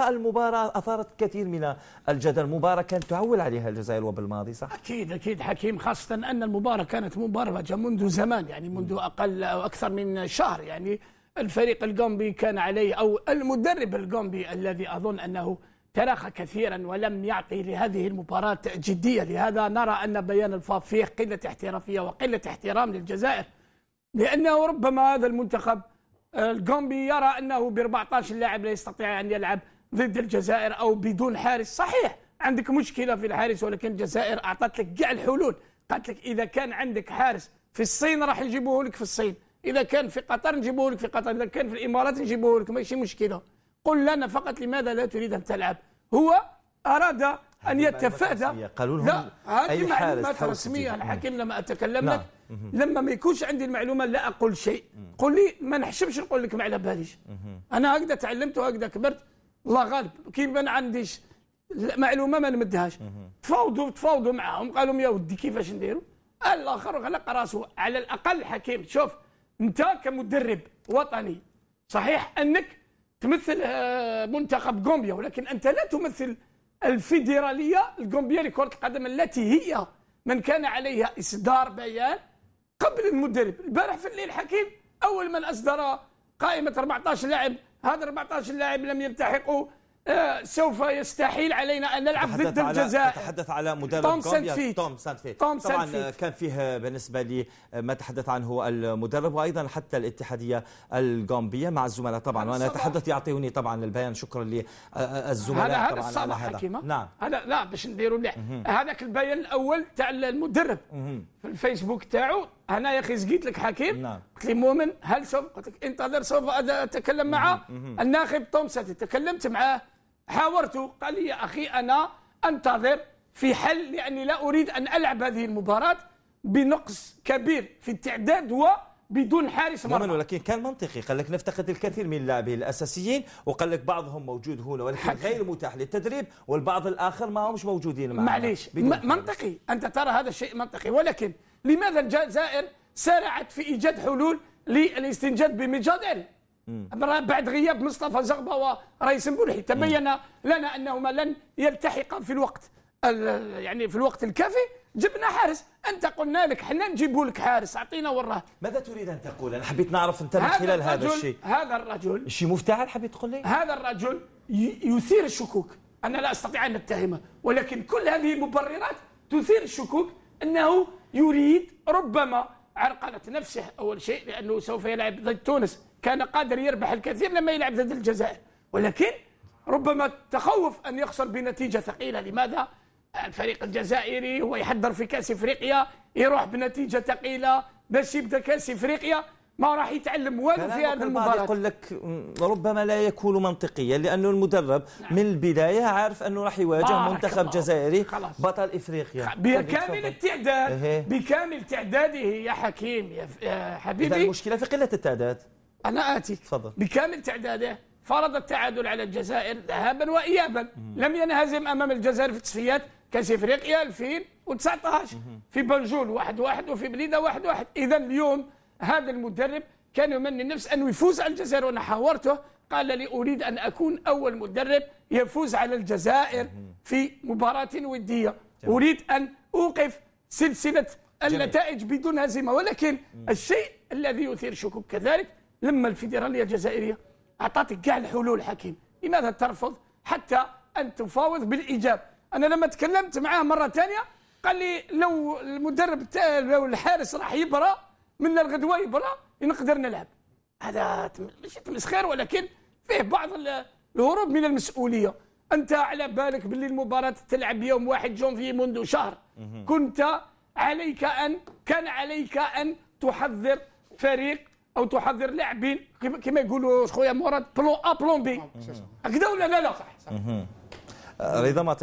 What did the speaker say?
المباراة أثارت كثير من الجدل مباراة كانت تعول عليها الجزائر وبالماضي صح؟ أكيد أكيد حكيم خاصة أن المباراة كانت مباراة منذ زمان يعني منذ أقل أو أكثر من شهر يعني الفريق القومبي كان عليه أو المدرب القومبي الذي أظن أنه تراخى كثيرا ولم يعطي لهذه المباراة جدية لهذا نرى أن بيان الفاف فيه قلة احترافية وقلة احترام للجزائر لأنه ربما هذا المنتخب القومبي يرى أنه ب 14 لاعب لا يستطيع أن يلعب ضد الجزائر او بدون حارس صحيح عندك مشكله في الحارس ولكن الجزائر اعطت لك كاع الحلول قالت لك اذا كان عندك حارس في الصين راح نجيبوه لك في الصين اذا كان في قطر نجيبوه لك في قطر اذا كان في الامارات نجيبوه لك ماشي مشكله قل لنا فقط لماذا لا تريد ان تلعب هو اراد ان يتفادى قالوا لهم لا هذه معلومات رسميه الحكيم لما اتكلم نعم. لك لما ما يكونش عندي المعلومه لا اقول شيء قل لي ما نحشمش نقول لك ما على باليش انا هكذا تعلمت وهكذا كبرت الله غالب كيما ما عنديش المعلومه ما نمدهاش تفاوضوا تفاوضوا معاهم قالوا لهم يا ودي كيفاش نديروا الاخر غلق راسه على الاقل حكيم شوف انت كمدرب وطني صحيح انك تمثل آه، منتخب غومبيا ولكن انت لا تمثل الفيدراليه الغومبيا لكره القدم التي هي من كان عليها اصدار بيان قبل المدرب البارح في الليل حكيم اول من اصدر قائمه 14 لاعب هاد 14 لاعب لم يلتحقوا آه سوف يستحيل علينا ان نلعب ضد الجزائر تحدث على مدرب توم سانتفيت توم سانتفيت طبعا آه، سانتفيت. كان فيه آه، بالنسبه لي آه، ما تحدث عنه المدرب وايضا حتى الاتحاديه الغامبيه مع الزملاء طبعا وانا اتحدث يعطيوني طبعا البيان شكرا للزملاء هذا هذا الصباح حكيمة. نعم هذا لا باش نديروا هذاك البيان الاول تاع المدرب في الفيسبوك تاعو انا يا اخي زقيت لك حكيم نعم. قلت لي مؤمن هل سوف قلت لك انتظر سوف اتكلم مع الناخب تومساتي تكلمت معاه حاورته قال لي يا اخي انا انتظر في حل لاني لا اريد ان العب هذه المباراه بنقص كبير في التعداد وبدون حارس مرمى ولكن كان منطقي قال لك نفتقد الكثير من اللاعبين الاساسيين وقال لك بعضهم موجود هنا ولكن غير متاح للتدريب والبعض الاخر ما همش موجودين معنا معليش منطقي انت ترى هذا الشيء منطقي ولكن لماذا الجزائر سارعت في إيجاد حلول للاستنجاد بمجادل بعد غياب مصطفى زغبة ورئيس بولحي تبين لنا أنهما لن يلتحقا في الوقت يعني في الوقت الكافي جبنا حارس انت قلنا لك حنا نجيبوا لك حارس اعطينا وراه ماذا تريد ان تقول انا حبيت نعرف انت من خلال هذا الشيء هذا الرجل شيء مفتعل حبيت تقول لي هذا الرجل يثير الشكوك انا لا استطيع ان اتهمه ولكن كل هذه المبررات تثير الشكوك انه يريد ربما عرقلة نفسه أول شيء لأنه سوف يلعب ضد تونس كان قادر يربح الكثير لما يلعب ضد الجزائر ولكن ربما تخوف أن يخسر بنتيجة ثقيلة لماذا؟ الفريق الجزائري هو يحضر في كأس إفريقيا يروح بنتيجة ثقيلة باش يبدا كأس إفريقيا ما راح يتعلم والو في هذه المباراه يقول لك ربما لا يكون منطقيا لانه المدرب نعم. من البدايه عارف انه راح يواجه منتخب جزائري خلاص. بطل افريقيا بكامل التعداد إيه. بكامل تعداده يا حكيم يا حبيبي اذا المشكله في قله التعداد انا اتي تفضل بكامل تعداده فرض التعادل على الجزائر ذهابا وايابا مم. لم ينهزم امام الجزائر في تصفيات كاس افريقيا 2019 في بنجول 1-1 وفي بليده 1-1 اذا اليوم هذا المدرب كان يمني النفس أنه يفوز على الجزائر وأنا حاورته قال لي أريد أن أكون أول مدرب يفوز على الجزائر في مباراة ودية جميل. أريد أن أوقف سلسلة النتائج جميل. بدون هزيمة ولكن مم. الشيء الذي يثير شكوك كذلك لما الفيدرالية الجزائرية أعطتك كاع الحلول حكيم لماذا ترفض حتى أن تفاوض بالإيجاب أنا لما تكلمت معاه مرة ثانية قال لي لو المدرب لو الحارس راح يبرأ من الغدوه يبرى نقدر نلعب هذا ماشي تمسخير ولكن فيه بعض الهروب من المسؤوليه انت على بالك باللي المباراه تلعب يوم واحد جونفي منذ شهر كنت عليك ان كان عليك ان تحذر فريق او تحذر لاعبين كما يقولوا خويا مراد بلون ا آه، بلون بي هكذا ولا لا لا صح آه، رضا